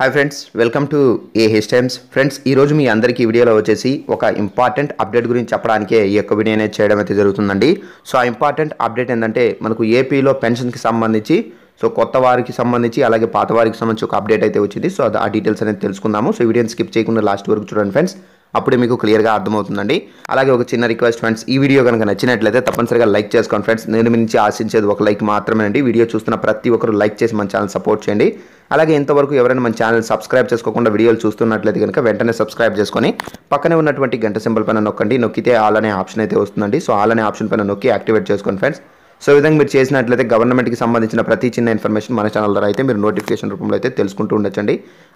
hi friends welcome to A H Times friends ఈరోజు మీ అందరికీ ఈ వీడియోలో వచ్చేసి ఒక ఇంపార్టెంట్ అప్డేట్ గురించి చెప్పడానికే ఈ యొక్క వీడియో అనేది చేయడం అయితే జరుగుతుందండి సో ఆ ఇంపార్టెంట్ అప్డేట్ ఏంటంటే మనకు ఏపీలో పెన్షన్కి సంబంధించి సో కొత్త వారికి సంబంధించి అలాగే పాత వారికి సంబంధించి ఒక అప్డేట్ అయితే వచ్చింది సో ఆ డీటెయిల్స్ అనేది తెలుసుకుందాము సో వీడియోని స్కిప్ చేయకుండా లాస్ట్ వరకు చూడండి ఫ్రెండ్స్ అప్పుడే మీకు క్లియర్గా అర్థమవుతుందండి అలాగే ఒక చిన్న రిక్వెస్ట్ ఫ్రెండ్స్ ఈ వీడియో కనుక నచ్చినట్లయితే తప్పనిసరిగా లైక్ చేసుకోండి ఫ్రెండ్స్ నేను మించి ఆశించేది ఒక లైక్ మాత్రమే అండి వీడియో చూస్తున్న ప్రతి ఒక్కరు లైక్ చేసి మన ఛానల్ సపోర్ట్ చేయండి అలాగే ఇంతవరకు ఎవరైనా మన ఛానల్ సబ్స్క్రైబ్ చేసుకోకుండా వీడియోలు చూస్తున్నట్లయితే కనుక వెంటనే సబ్స్క్రైబ్ చేసుకొని పక్కనే ఉన్నటువంటి గంట సింబల్ పైన నొక్కండి నొక్కితే ఆల్ అనే ఆప్షన్ అయితే వస్తుందండి సో ఆల్ అనే ఆప్షన్ పైన నొక్కి యాక్టివేట్ చేసుకోండి ఫ్రెండ్స్ సో విధంగా మీరు చేసినట్లయితే గవర్నమెంట్కి సంబంధించిన ప్రతి చిన్న ఇన్ఫర్మేషన్ మన ఛానల్ ద్వారా అయితే మీరు నోటిఫికేషన్ రూపంలో అయితే తెలుసుకుంటూ ఉండొచ్చండి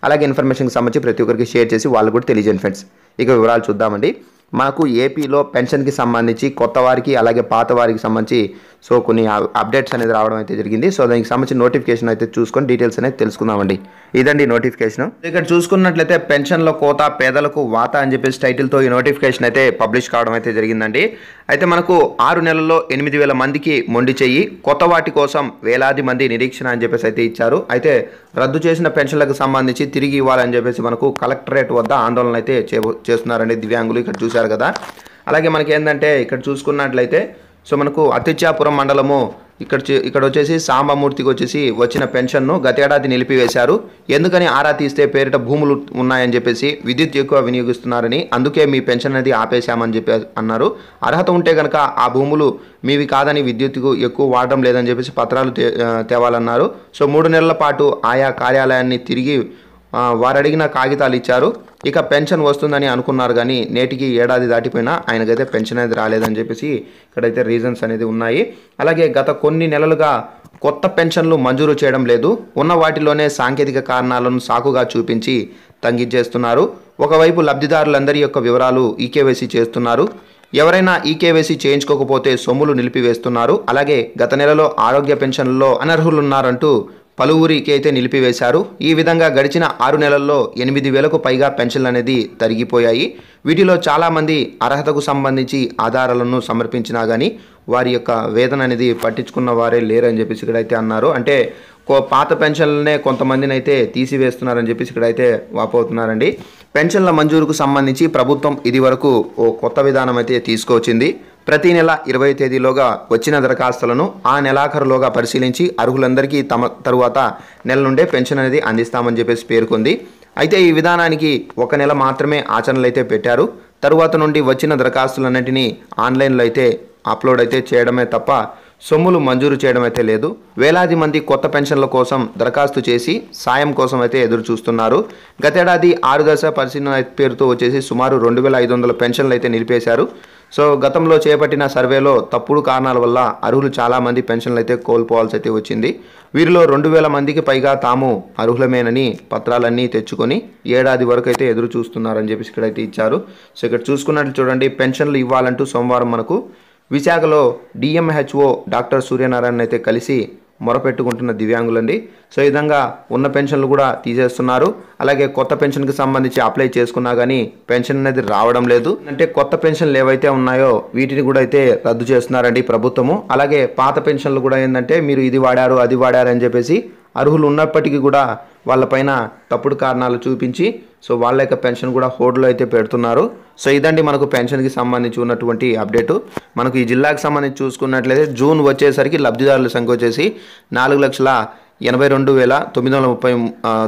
అలాగే ఇన్ఫర్మేషన్కి సంబంధించి ప్రతి ఒక్కరికి షేర్ చేసి వాళ్ళు కూడా తెలియజేయండి ఫ్రెండ్స్ ఇక వివరాలు చూద్దామండి మాకు ఏపీలో పెన్షన్కి సంబంధించి కొత్త వారికి అలాగే పాత వారికి సంబంధించి సో కొన్ని అప్డేట్స్ అనేది రావడం అయితే జరిగింది సో దానికి సంబంధించి నోటిఫికేషన్ అయితే చూసుకొని డీటెయిల్స్ అనేది తెలుసుకుందామండి ఇదండి నోటిఫికేషన్ ఇక్కడ చూసుకున్నట్లయితే పెన్షన్లో కోత పేదలకు వాత అని చెప్పేసి టైటిల్తో ఈ నోటిఫికేషన్ అయితే పబ్లిష్ కావడం అయితే జరిగిందండి అయితే మనకు ఆరు నెలల్లో ఎనిమిది వేల మందికి మొండి చెయ్యి కొత్త వాటి కోసం వేలాది మంది నిరీక్షణ అని చెప్పేసి అయితే ఇచ్చారు అయితే రద్దు చేసిన పెన్షన్లకు సంబంధించి తిరిగి ఇవ్వాలని చెప్పేసి మనకు కలెక్టరేట్ వద్ద ఆందోళన అయితే చేస్తున్నారండి దివ్యాంగులు ఇక్కడ చూశారు కదా అలాగే మనకి ఏంటంటే ఇక్కడ చూసుకున్నట్లయితే సో మనకు అతిచాపురం మండలము ఇక్కడ ఇక్కడ వచ్చేసి సాంబమూర్తికి వచ్చేసి వచ్చిన పెన్షన్ను గతేడాది నిలిపివేశారు ఎందుకని ఆరా తీస్తే పేరిట భూములు ఉన్నాయని చెప్పేసి విద్యుత్ ఎక్కువ వినియోగిస్తున్నారని అందుకే మీ పెన్షన్ అనేది ఆపేశామని చెప్పి అన్నారు అర్హత ఉంటే కనుక ఆ భూములు మీవి కాదని విద్యుత్కు ఎక్కువ వాడడం లేదని చెప్పేసి పత్రాలు తేవాలన్నారు సో మూడు నెలల పాటు ఆయా కార్యాలయాన్ని తిరిగి వారడిగిన కాగితాలు ఇచ్చారు ఇక పెన్షన్ వస్తుందని అనుకున్నారు కానీ నేటికి ఏడాది దాటిపోయినా ఆయనకైతే పెన్షన్ అనేది రాలేదని చెప్పేసి ఇక్కడైతే రీజన్స్ అనేది ఉన్నాయి అలాగే గత కొన్ని నెలలుగా కొత్త పెన్షన్లు మంజూరు చేయడం లేదు ఉన్న వాటిలోనే సాంకేతిక కారణాలను సాకుగా చూపించి తగ్గించేస్తున్నారు ఒకవైపు లబ్ధిదారులందరి యొక్క వివరాలు ఈకేవైసీ చేస్తున్నారు ఎవరైనా ఈకేవైసీ చేయించుకోకపోతే సొమ్ములు నిలిపివేస్తున్నారు అలాగే గత నెలలో ఆరోగ్య పెన్షన్లలో అనర్హులున్నారంటూ పలువురికైతే నిలిపివేశారు ఈ విధంగా గడిచిన ఆరు నెలల్లో ఎనిమిది వేలకు పైగా పెన్షన్లు అనేది తరిగిపోయాయి వీటిలో చాలామంది అర్హతకు సంబంధించి ఆధారాలను సమర్పించినా కానీ వారి యొక్క వేతన అనేది పట్టించుకున్న వారే లేరని చెప్పేసి ఇక్కడైతే అన్నారు అంటే కో పాత పెన్షన్లనే కొంతమందిని అయితే తీసివేస్తున్నారని చెప్పేసి ఇక్కడైతే వాపోతున్నారండి పెన్షన్ల మంజూరుకు సంబంధించి ప్రభుత్వం ఇది వరకు ఓ కొత్త విధానం అయితే తీసుకొచ్చింది ప్రతి నెల ఇరవై తేదీలోగా వచ్చిన దరఖాస్తులను ఆ నెలాఖరులోగా పరిశీలించి అర్హులందరికీ తమ తరువాత నెల నుండే పెన్షన్ అనేది అందిస్తామని చెప్పేసి పేర్కొంది అయితే ఈ విధానానికి ఒక నెల మాత్రమే ఆచరణలు అయితే పెట్టారు తరువాత నుండి వచ్చిన దరఖాస్తులన్నింటినీ ఆన్లైన్లో అయితే అప్లోడ్ అయితే చేయడమే తప్ప సొమ్ములు మంజూరు చేయడం అయితే లేదు వేలాది మంది కొత్త పెన్షన్ల కోసం దరఖాస్తు చేసి సాయం కోసం అయితే ఎదురు చూస్తున్నారు గతేడాది ఆరు దశ పరిశీలన పేరుతో వచ్చేసి సుమారు రెండు వేల ఐదు వందల పెన్షన్లు అయితే నిలిపేశారు సో గతంలో చేపట్టిన సర్వేలో తప్పుడు కారణాల వల్ల అర్హులు చాలామంది పెన్షన్లు అయితే కోల్పోవాల్సి అయితే వచ్చింది వీరిలో రెండు వేల మందికి పైగా తాము అర్హులమేనని పత్రాలన్నీ తెచ్చుకొని ఏడాది వరకు అయితే ఎదురు చూస్తున్నారని చెప్పేసి ఇక్కడైతే ఇచ్చారు సో ఇక్కడ చూసుకున్నట్లు చూడండి పెన్షన్లు ఇవ్వాలంటూ సోమవారం మనకు విశాఖలో డిఎంహెచ్ఓ డాక్టర్ సూర్యనారాయణ అయితే కలిసి మొరపెట్టుకుంటున్న దివ్యాంగులండి సో ఈ విధంగా ఉన్న పెన్షన్లు కూడా తీసేస్తున్నారు అలాగే కొత్త పెన్షన్కి సంబంధించి అప్లై చేసుకున్నా కానీ పెన్షన్ అనేది రావడం లేదు అంటే కొత్త పెన్షన్లు ఏవైతే ఉన్నాయో వీటిని కూడా అయితే రద్దు చేస్తున్నారండి ప్రభుత్వము అలాగే పాత పెన్షన్లు కూడా ఏంటంటే మీరు ఇది వాడారు అది వాడారు అని చెప్పేసి అర్హులు ఉన్నప్పటికీ కూడా వాళ్ళపైన తప్పుడు కారణాలు చూపించి సో వాళ్ళ యొక్క పెన్షన్ కూడా హోడ్లో అయితే పెడుతున్నారు సో ఇదండి మనకు పెన్షన్కి సంబంధించి ఉన్నటువంటి అప్డేటు మనకు ఈ జిల్లాకు సంబంధించి చూసుకున్నట్లయితే జూన్ వచ్చేసరికి లబ్ధిదారుల సంఖ్య వచ్చేసి నాలుగు లక్షల ఎనభై రెండు వేల తొమ్మిది వందల ముప్పై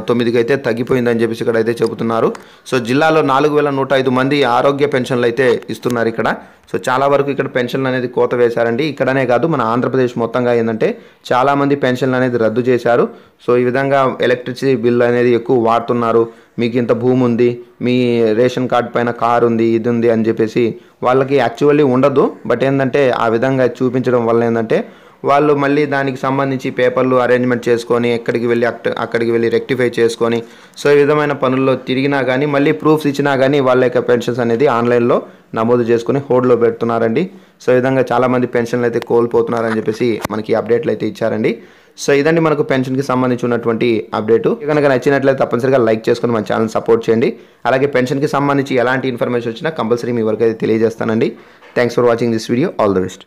తొమ్మిదికి అయితే తగ్గిపోయిందని చెప్పేసి ఇక్కడ అయితే చెబుతున్నారు సో జిల్లాలో నాలుగు వేల నూట ఐదు మంది ఆరోగ్య పెన్షన్లు అయితే ఇస్తున్నారు ఇక్కడ సో చాలా వరకు ఇక్కడ పెన్షన్లు అనేది కోత వేశారండి ఇక్కడనే కాదు మన ఆంధ్రప్రదేశ్ మొత్తంగా ఏంటంటే చాలామంది పెన్షన్లు అనేది రద్దు చేశారు సో ఈ విధంగా ఎలక్ట్రిసిటీ బిల్ అనేది ఎక్కువ వాడుతున్నారు మీకు ఇంత భూమి ఉంది మీ రేషన్ కార్డ్ పైన కారు ఉంది ఇది ఉంది అని చెప్పేసి వాళ్ళకి యాక్చువల్లీ ఉండదు బట్ ఏంటంటే ఆ విధంగా చూపించడం వల్ల ఏంటంటే వాళ్ళు మళ్ళీ దానికి సంబంధించి పేపర్లు అరేంజ్మెంట్ చేసుకొని ఎక్కడికి వెళ్ళి అక్కడికి వెళ్ళి రెక్టిఫై చేసుకొని సో ఈ విధమైన పనుల్లో తిరిగినా కానీ మళ్ళీ ప్రూఫ్స్ ఇచ్చినా కానీ వాళ్ళ యొక్క పెన్షన్స్ అనేది ఆన్లైన్లో నమోదు చేసుకుని హోల్డ్లో పెడుతున్నారండి సో ఈ విధంగా చాలామంది పెన్షన్లు అయితే కోల్పోతున్నారని చెప్పేసి మనకి అప్డేట్లు అయితే ఇచ్చారండి సో ఇదండి మనకు పెన్షన్కి సంబంధించి ఉన్నటువంటి అప్డేట్ కనుక నచ్చినట్లయితే తప్పనిసరిగా లైక్ చేసుకుని మన ఛానల్ సపోర్ట్ చేయండి అలాగే పెన్షన్కి సంబంధించి ఎలాంటి ఇన్ఫర్మేషన్ వచ్చినా కంపల్సరీ మీ వరకు అయితే తెలియజేస్తానండి thanks for watching this video all the best